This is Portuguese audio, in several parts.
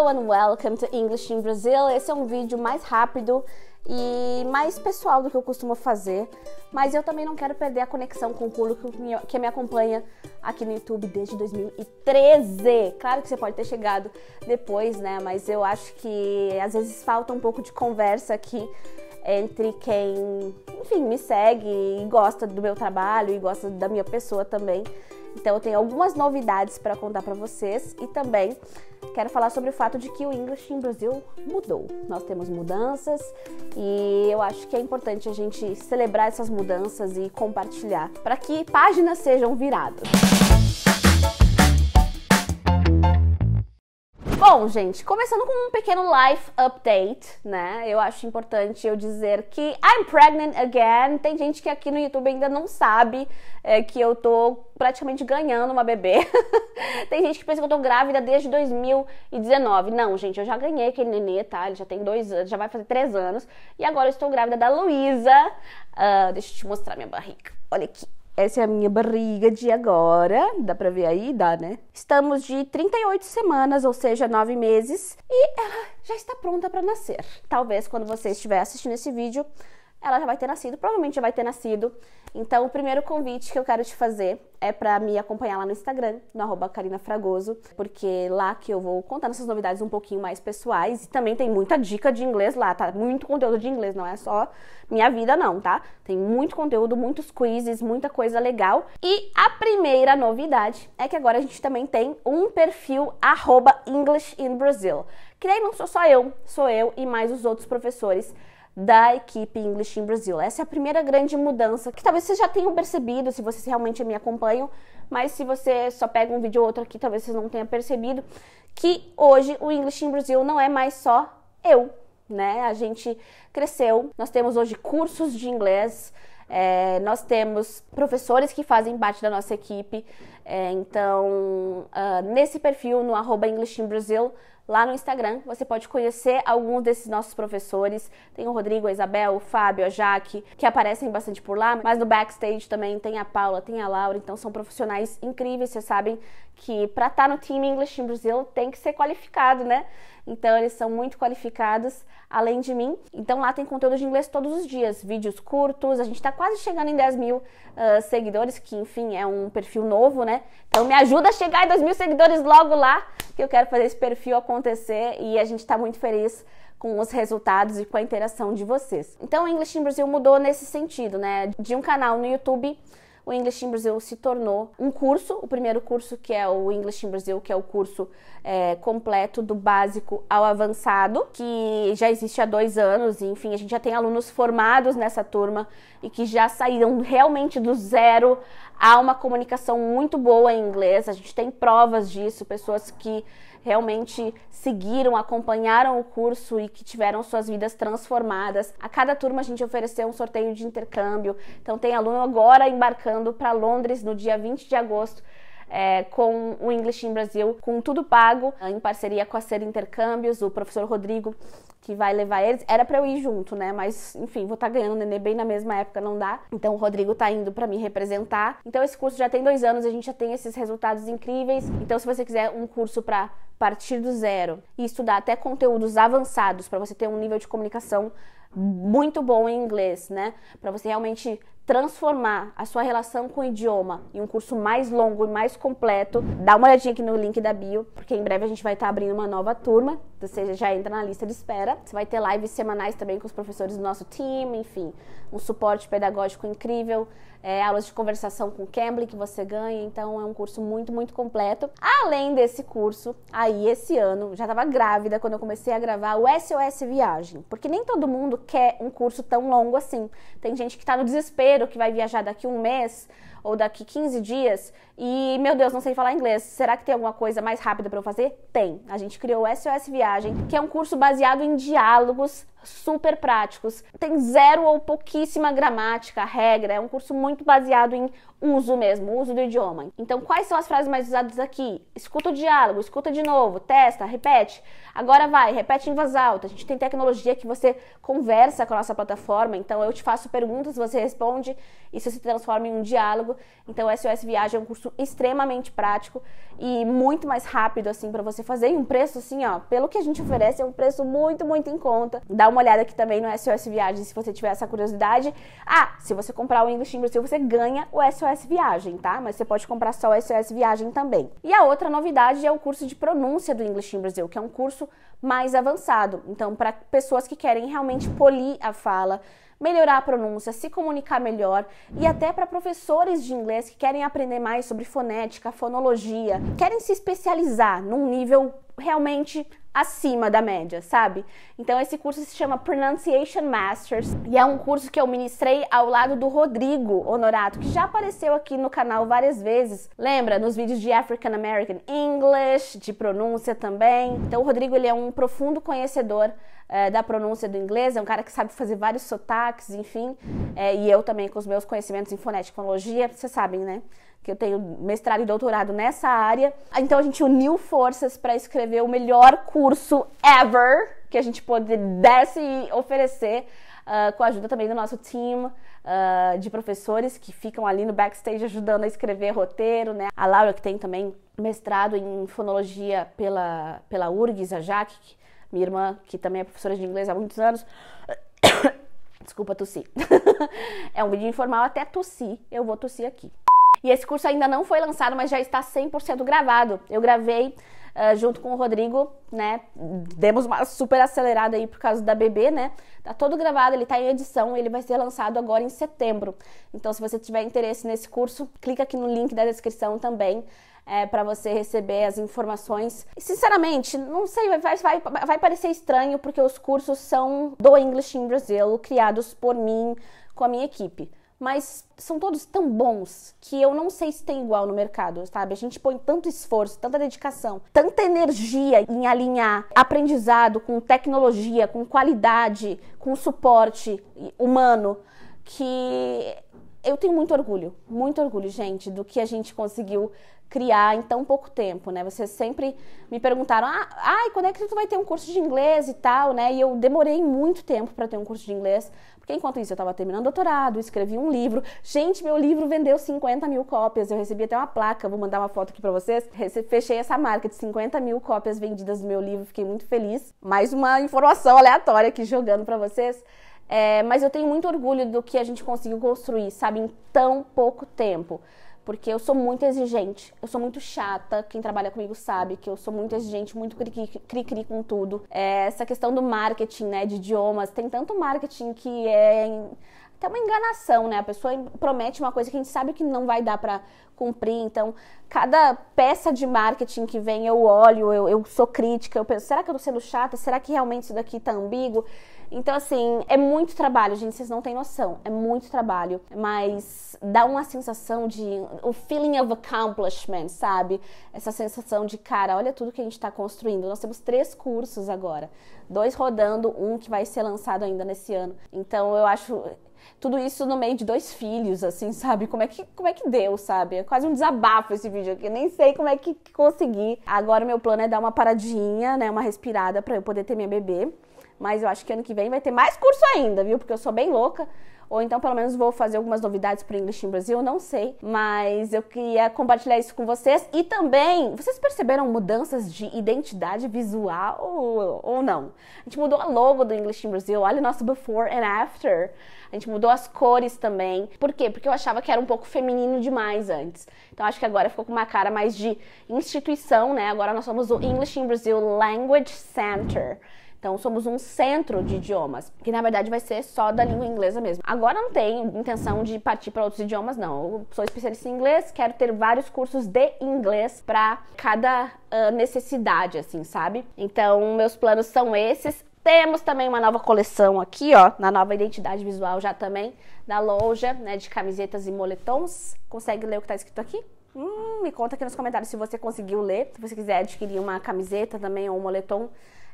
Hello and welcome to English in Brazil. Esse é um vídeo mais rápido e mais pessoal do que eu costumo fazer, mas eu também não quero perder a conexão com o público que me acompanha aqui no YouTube desde 2013. Claro que você pode ter chegado depois, né? Mas eu acho que às vezes falta um pouco de conversa aqui entre quem, enfim, me segue e gosta do meu trabalho e gosta da minha pessoa também. Então eu tenho algumas novidades para contar para vocês e também quero falar sobre o fato de que o English em Brasil mudou. Nós temos mudanças e eu acho que é importante a gente celebrar essas mudanças e compartilhar para que páginas sejam viradas. Bom, gente, começando com um pequeno life update, né? Eu acho importante eu dizer que I'm pregnant again. Tem gente que aqui no YouTube ainda não sabe é, que eu tô praticamente ganhando uma bebê. tem gente que pensa que eu tô grávida desde 2019. Não, gente, eu já ganhei aquele nenê, tá? Ele já tem dois anos, já vai fazer três anos. E agora eu estou grávida da Luísa. Uh, deixa eu te mostrar minha barriga. Olha aqui. Essa é a minha barriga de agora. Dá pra ver aí? Dá, né? Estamos de 38 semanas, ou seja, 9 meses, e ela já está pronta para nascer. Talvez quando você estiver assistindo esse vídeo, ela já vai ter nascido, provavelmente já vai ter nascido. Então, o primeiro convite que eu quero te fazer é para me acompanhar lá no Instagram, no arroba Karina Fragoso, porque lá que eu vou contar essas novidades um pouquinho mais pessoais. E também tem muita dica de inglês lá, tá? Muito conteúdo de inglês, não é só minha vida, não, tá? Tem muito conteúdo, muitos quizzes, muita coisa legal. E a primeira novidade é que agora a gente também tem um perfil arroba English in Brazil. Que daí não sou só eu, sou eu e mais os outros professores da equipe English in Brasil. Essa é a primeira grande mudança que talvez vocês já tenham percebido, se vocês realmente me acompanham, mas se você só pega um vídeo ou outro aqui, talvez vocês não tenham percebido que hoje o English in Brasil não é mais só eu, né? A gente cresceu, nós temos hoje cursos de inglês, é, nós temos professores que fazem parte da nossa equipe, é, então uh, nesse perfil no arroba English in Lá no Instagram você pode conhecer alguns desses nossos professores. Tem o Rodrigo, a Isabel, o Fábio, a Jaque, que aparecem bastante por lá, mas no backstage também tem a Paula, tem a Laura, então são profissionais incríveis, vocês sabem que para estar tá no time English in Brasil tem que ser qualificado, né? Então eles são muito qualificados, além de mim. Então lá tem conteúdo de inglês todos os dias, vídeos curtos. A gente está quase chegando em 10 mil uh, seguidores, que enfim é um perfil novo, né? Então me ajuda a chegar em 2 mil seguidores logo lá, que eu quero fazer esse perfil acontecer e a gente está muito feliz com os resultados e com a interação de vocês. Então o English in Brasil mudou nesse sentido, né? De um canal no YouTube o English in Brasil se tornou um curso, o primeiro curso que é o English in Brasil, que é o curso é, completo do básico ao avançado, que já existe há dois anos, enfim, a gente já tem alunos formados nessa turma e que já saíram realmente do zero a uma comunicação muito boa em inglês. A gente tem provas disso, pessoas que realmente seguiram, acompanharam o curso e que tiveram suas vidas transformadas. A cada turma a gente ofereceu um sorteio de intercâmbio. Então tem aluno agora embarcando para Londres no dia 20 de agosto é, com o English in Brasil, com tudo pago, em parceria com a Ser Intercâmbios, o professor Rodrigo, que vai levar eles. Era para eu ir junto, né? Mas, enfim, vou estar tá ganhando neném bem na mesma época, não dá. Então o Rodrigo tá indo para me representar. Então esse curso já tem dois anos, a gente já tem esses resultados incríveis. Então, se você quiser um curso para partir do zero e estudar até conteúdos avançados para você ter um nível de comunicação muito bom em inglês, né? Para você realmente transformar a sua relação com o idioma em um curso mais longo e mais completo, dá uma olhadinha aqui no link da bio, porque em breve a gente vai estar tá abrindo uma nova turma, ou seja, já entra na lista de espera. Você vai ter lives semanais também com os professores do nosso time, enfim, um suporte pedagógico incrível, é, aulas de conversação com Cambly que você ganha, então é um curso muito, muito completo. Além desse curso, aí esse ano, já estava grávida quando eu comecei a gravar o SOS Viagem, porque nem todo mundo quer um curso tão longo assim. Tem gente que está no desespero que vai viajar daqui um mês ou daqui 15 dias e, meu Deus, não sei falar inglês. Será que tem alguma coisa mais rápida para eu fazer? Tem. A gente criou o SOS Viagem, que é um curso baseado em diálogos super práticos. Tem zero ou pouquíssima gramática, regra. É um curso muito baseado em uso mesmo, uso do idioma. Então, quais são as frases mais usadas aqui? Escuta o diálogo, escuta de novo, testa, repete. Agora vai, repete em voz alta. A gente tem tecnologia que você conversa com a nossa plataforma, então eu te faço perguntas, você responde, isso se transforma em um diálogo catálogo. Então, o SOS Viagem é um curso extremamente prático e muito mais rápido, assim, para você fazer. E um preço, assim, ó, pelo que a gente oferece, é um preço muito, muito em conta. Dá uma olhada aqui também no SOS Viagem, se você tiver essa curiosidade. Ah, se você comprar o English in Brasil, você ganha o SOS Viagem, tá? Mas você pode comprar só o SOS Viagem também. E a outra novidade é o curso de pronúncia do English in Brasil, que é um curso mais avançado. Então, para pessoas que querem realmente polir a fala, melhorar a pronúncia, se comunicar melhor e até para professores de inglês que querem aprender mais sobre fonética, fonologia, querem se especializar num nível realmente acima da média, sabe? Então esse curso se chama Pronunciation Masters e é um curso que eu ministrei ao lado do Rodrigo Honorato, que já apareceu aqui no canal várias vezes. Lembra nos vídeos de African American English, de pronúncia também. Então o Rodrigo ele é um profundo conhecedor é, da pronúncia do inglês, é um cara que sabe fazer vários sotaques, enfim. É, e eu também com os meus conhecimentos em fonética e fonologia, vocês sabem, né? que eu tenho mestrado e doutorado nessa área. Então a gente uniu forças para escrever o melhor curso ever que a gente pudesse oferecer, uh, com a ajuda também do nosso time uh, ah, de professores que ficam ali no backstage ajudando a escrever roteiro, né? A Laura, que tem também mestrado em fonologia pela, pela URGS, a Jaque, minha irmã, que também é professora de inglês há muitos anos. Desculpa tossir. é um vídeo informal, até tossir, eu vou tossir aqui. E esse curso ainda não foi lançado, mas já está 100% gravado. Eu gravei Uh, junto com o Rodrigo, né? Demos uma super acelerada aí por causa da bebê, né? Tá todo gravado, ele tá em edição, ele vai ser lançado agora em setembro. Então, se você tiver interesse nesse curso, clica aqui no link da descrição também. É, eh, para você receber as informações. E, sinceramente, não sei, vai, vai, vai parecer estranho porque os cursos são do English in Brasil, criados por mim, com a minha equipe mas são todos tão bons que eu não sei se tem igual no mercado, sabe? A gente põe tanto esforço, tanta dedicação, tanta energia em alinhar aprendizado com tecnologia, com qualidade, com suporte humano, que eu tenho muito orgulho, muito orgulho, gente, do que a gente conseguiu criar em tão pouco tempo, né? Vocês sempre me perguntaram, ah, ai, quando é que tu vai ter um curso de inglês e tal, né? E eu demorei muito tempo para ter um curso de inglês, porque enquanto isso eu estava terminando doutorado, escrevi um livro. Gente, meu livro vendeu 50 mil cópias, eu recebi até uma placa, vou mandar uma foto aqui para vocês. Fechei essa marca de 50 mil cópias vendidas do meu livro, fiquei muito feliz. Mais uma informação aleatória aqui jogando para vocês. É, mas eu tenho muito orgulho do que a gente conseguiu construir, sabe, em tão pouco tempo. Porque eu sou muito exigente, eu sou muito chata. Quem trabalha comigo sabe que eu sou muito exigente, muito cri-cri com tudo. É, essa questão do marketing, né, de idiomas, tem tanto marketing que é em até uma enganação, né? A pessoa promete uma coisa que a gente sabe que não vai dar para cumprir. Então, cada peça de marketing que vem, eu olho, eu, eu, sou crítica, eu penso, será que eu tô sendo chata? Será que realmente isso daqui tá ambíguo? Então, assim, é muito trabalho, gente, vocês não têm noção. É muito trabalho, mas dá uma sensação de. o feeling of accomplishment, sabe? Essa sensação de, cara, olha tudo que a gente está construindo. Nós temos três cursos agora, dois rodando, um que vai ser lançado ainda nesse ano. Então, eu acho tudo isso no meio de dois filhos, assim, sabe? Como é que, como é que deu, sabe? É quase um desabafo esse vídeo aqui. Nem sei como é que consegui. Agora o meu plano é dar uma paradinha, né? Uma respirada para eu poder ter minha bebê. Mas eu acho que ano que vem vai ter mais curso ainda, viu? Porque eu sou bem louca. Ou então, pelo menos, vou fazer algumas novidades para English in Brasil, não sei. Mas eu queria compartilhar isso com vocês. E também, vocês perceberam mudanças de identidade visual ou, não? A gente mudou a logo do English in Brasil. Olha o nosso before and after. A gente mudou as cores também. Por quê? Porque eu achava que era um pouco feminino demais antes. Então acho que agora ficou com uma cara mais de instituição, né? Agora nós somos o English in Brasil Language Center. Então, somos um centro de idiomas, que na verdade vai ser só da língua inglesa mesmo. Agora não tenho intenção de partir para outros idiomas, não. Eu sou especialista em inglês, quero ter vários cursos de inglês para cada uh, necessidade, assim, sabe? Então, meus planos são esses. Temos também uma nova coleção aqui, ó, na nova identidade visual já também, da loja, né, de camisetas e moletons. Consegue ler o que está escrito aqui? Hum, me conta aqui nos comentários se você conseguiu ler. Se você quiser adquirir uma camiseta também ou um moletom,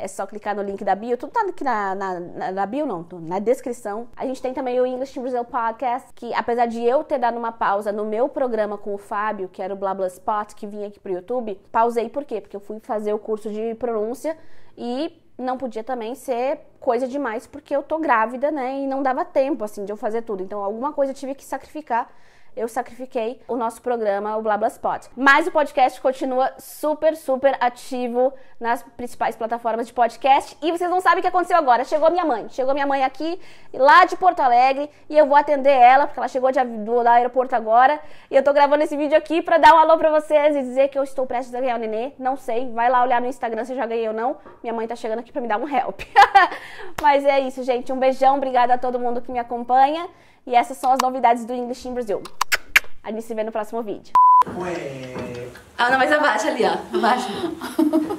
é só clicar no link da bio. Tudo tá aqui na, na, na, na bio, não, na descrição. A gente tem também o English in Brazil Podcast, que apesar de eu ter dado uma pausa no meu programa com o Fábio, que era o BlaBlaSpot, que vinha aqui pro YouTube, pausei por quê? Porque eu fui fazer o curso de pronúncia e não podia também ser coisa demais porque eu tô grávida, né? E não dava tempo assim de eu fazer tudo. Então alguma coisa eu tive que sacrificar eu sacrifiquei o nosso programa, o Blablaspot. Mas o podcast continua super, super ativo nas principais plataformas de podcast. E vocês não sabem o que aconteceu agora. Chegou minha mãe. Chegou minha mãe aqui, lá de Porto Alegre, e eu vou atender ela, porque ela chegou de, do, do aeroporto agora. E eu tô gravando esse vídeo aqui pra dar um alô pra vocês e dizer que eu estou prestes a ganhar o nenê. Não sei, vai lá olhar no Instagram se eu já ganhei ou não. Minha mãe tá chegando aqui pra me dar um help. Mas é isso, gente. Um beijão, obrigada a todo mundo que me acompanha. E essas são as novidades do English in Brasil. A gente se vê no próximo vídeo. Ué. Ah, não, mas abaixa ali, ó. Abaixa.